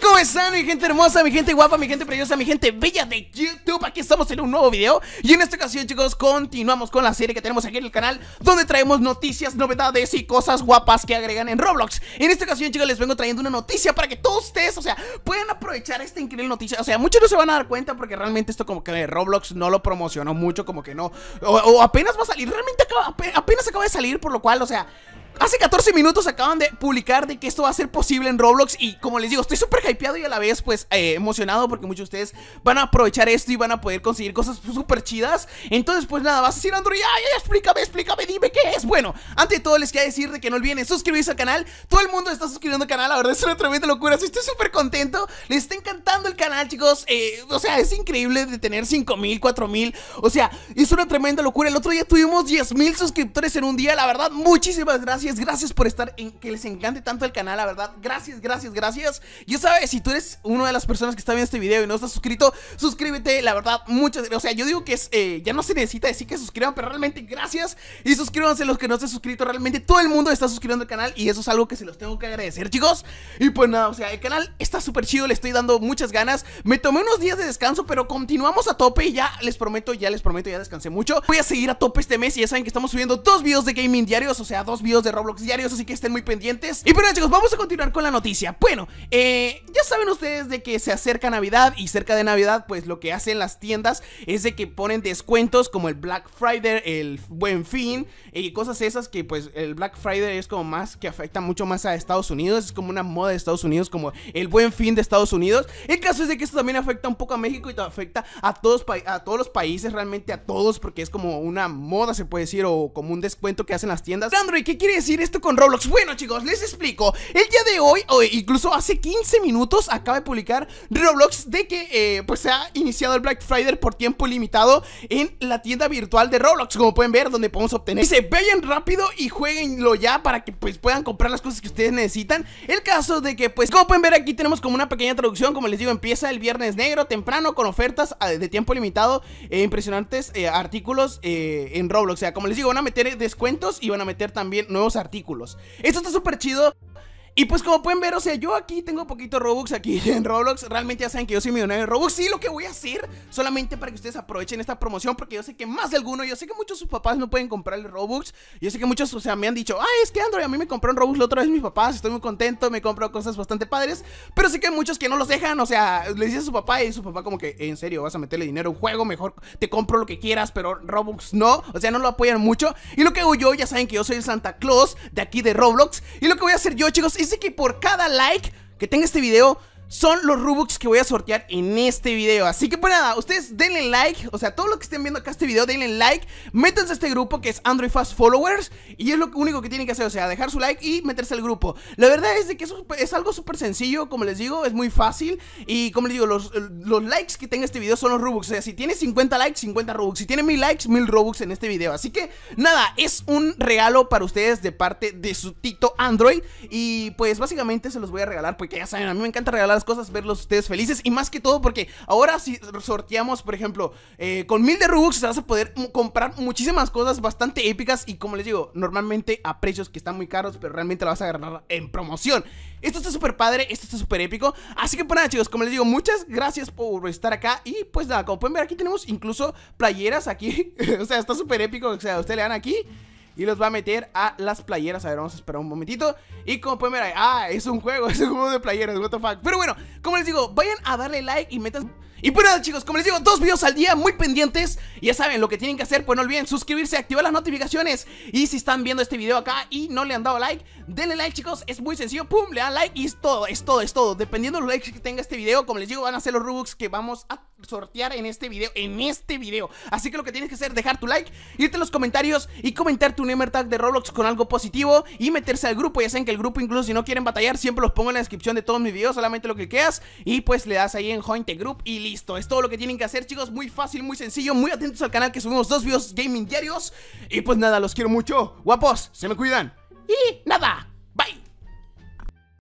¿Cómo están mi gente hermosa, mi gente guapa, mi gente preciosa, mi gente bella de YouTube? Aquí estamos en un nuevo video y en esta ocasión chicos continuamos con la serie que tenemos aquí en el canal Donde traemos noticias, novedades y cosas guapas que agregan en Roblox En esta ocasión chicos les vengo trayendo una noticia para que todos ustedes, o sea, puedan aprovechar esta increíble noticia O sea, muchos no se van a dar cuenta porque realmente esto como que Roblox no lo promocionó mucho, como que no O, apenas va a salir, realmente apenas acaba de salir por lo cual, o sea... Hace 14 minutos acaban de publicar de que esto va a ser posible en Roblox y como les digo, estoy súper hypeado y a la vez pues eh, emocionado porque muchos de ustedes van a aprovechar esto y van a poder conseguir cosas súper chidas. Entonces pues nada, vas a decir Android, ay, ay, explícame, explícame, dime qué es. Bueno, antes de todo les quiero decir de que no olviden suscribirse al canal. Todo el mundo está suscribiendo al canal, la verdad es una tremenda locura, estoy súper contento. Les está encantando el canal chicos, eh, o sea, es increíble de tener 5000, 4000, o sea, es una tremenda locura. El otro día tuvimos 10.000 suscriptores en un día, la verdad, muchísimas gracias gracias, gracias por estar en que les encante tanto el canal, la verdad. Gracias, gracias, gracias. Ya sabes, si tú eres una de las personas que está viendo este video y no estás suscrito, suscríbete, la verdad. Muchas O sea, yo digo que es, eh, ya no se necesita decir que suscriban, pero realmente gracias. Y suscríbanse los que no estén suscritos. Realmente todo el mundo está suscribiendo al canal y eso es algo que se los tengo que agradecer, chicos. Y pues nada, o sea, el canal está súper chido, le estoy dando muchas ganas. Me tomé unos días de descanso, pero continuamos a tope y ya les prometo, ya les prometo, ya descansé mucho. Voy a seguir a tope este mes y ya saben que estamos subiendo dos videos de gaming diarios, o sea, dos videos de Roblox diarios, así que estén muy pendientes. Y bueno chicos, vamos a continuar con la noticia. Bueno, eh, ya saben ustedes de que se acerca Navidad y cerca de Navidad pues lo que hacen las tiendas es de que ponen descuentos como el Black Friday, el Buen Fin y cosas esas que pues el Black Friday es como más que afecta mucho más a Estados Unidos, es como una moda de Estados Unidos, como el Buen Fin de Estados Unidos. El caso es de que esto también afecta un poco a México y afecta a todos, a todos los países, realmente a todos porque es como una moda se puede decir o como un descuento que hacen las tiendas. Android, ¿qué quieres decir esto con Roblox? Bueno chicos, les explico El día de hoy, o incluso hace 15 minutos Acaba de publicar Roblox De que eh, pues se ha iniciado el Black Friday Por tiempo limitado en la tienda virtual de Roblox Como pueden ver, donde podemos obtener Dice, vayan rápido y jueguenlo ya Para que pues puedan comprar las cosas que ustedes necesitan El caso de que pues, como pueden ver aquí Tenemos como una pequeña traducción, como les digo Empieza el viernes negro, temprano, con ofertas ah, De tiempo limitado, e impresionantes eh, Artículos en Roblox, o sea, como les digo Van a meter descuentos y van a meter también nuevos artículos. Esto está súper chido y pues como pueden ver, o sea, yo aquí tengo poquito Robux aquí en Roblox. Realmente ya saben que yo soy millonario de Robux. Y lo que voy a hacer solamente para que ustedes aprovechen esta promoción. Porque yo sé que más de alguno, yo sé que muchos de sus papás no pueden comprarle Robux. Yo sé que muchos, o sea, me han dicho, ay, es que Android, a mí me compraron Robux la otra vez mis papás. Estoy muy contento, me compro cosas bastante padres. Pero sé que hay muchos que no los dejan. O sea, le dice a su papá y su papá como que, en serio, vas a meterle dinero a un juego. Mejor te compro lo que quieras, pero Robux no. O sea, no lo apoyan mucho. Y lo que hago yo, ya saben que yo soy el Santa Claus de aquí de Roblox. Y lo que voy a hacer yo, chicos, Dice que por cada like que tenga este video, son los Rubux que voy a sortear en este video Así que pues nada, ustedes denle like, o sea, todo lo que estén viendo acá este video, denle like Métanse a este grupo que es Android Fast Followers Y es lo único que tienen que hacer, o sea, dejar su like y meterse al grupo La verdad es que eso es algo súper sencillo, como les digo, es muy fácil Y como les digo, los, eh, likes que tenga este video son los Rubux, O sea, si tiene 50 likes, 50 Robux Si tiene 1000 likes, mil Robux en este video Así que nada, es un regalo para ustedes de parte de su tito Android Y pues básicamente se los voy a regalar porque ya saben, a mí me encanta regalar cosas, verlos ustedes felices y más que todo porque ahora si sorteamos, por ejemplo, eh, con mil de rubux vas a poder comprar muchísimas cosas bastante épicas y como les digo, normalmente a precios que están muy caros, pero realmente la vas a ganar en promoción. Esto está súper padre, esto está súper épico, así que por pues nada chicos, como les digo, muchas gracias por estar acá y pues nada, como pueden ver aquí tenemos incluso playeras aquí, o sea, está súper épico, o sea, ustedes le dan aquí y los va a meter a las playeras. A ver, vamos a esperar un momentito. Y como pueden ver, ah, es un juego, es un juego de playeras, what the fuck. Pero bueno, como les digo, vayan a darle like y metan... Y pues chicos, como les digo, dos videos al día muy pendientes Ya saben lo que tienen que hacer, pues no olviden suscribirse, activar las notificaciones Y si están viendo este video acá y no le han dado like Denle like chicos, es muy sencillo, pum, le dan like y es todo, es todo, es todo Dependiendo de los likes que tenga este video, como les digo, van a ser los Rubux que vamos a sortear en este video, en este video Así que lo que tienes que hacer es dejar tu like, irte a los comentarios y comentar tu gamer tag de Roblox con algo positivo Y meterse al grupo, ya saben que el grupo incluso si no quieren batallar siempre los pongo en la descripción de todos mis videos Solamente lo que quieras y pues le das ahí en Join Group y listo Es todo lo que tienen que hacer chicos, muy fácil, muy sencillo, muy atentos al canal que subimos dos videos gaming diarios Y pues nada, los quiero mucho, guapos, se me cuidan y nada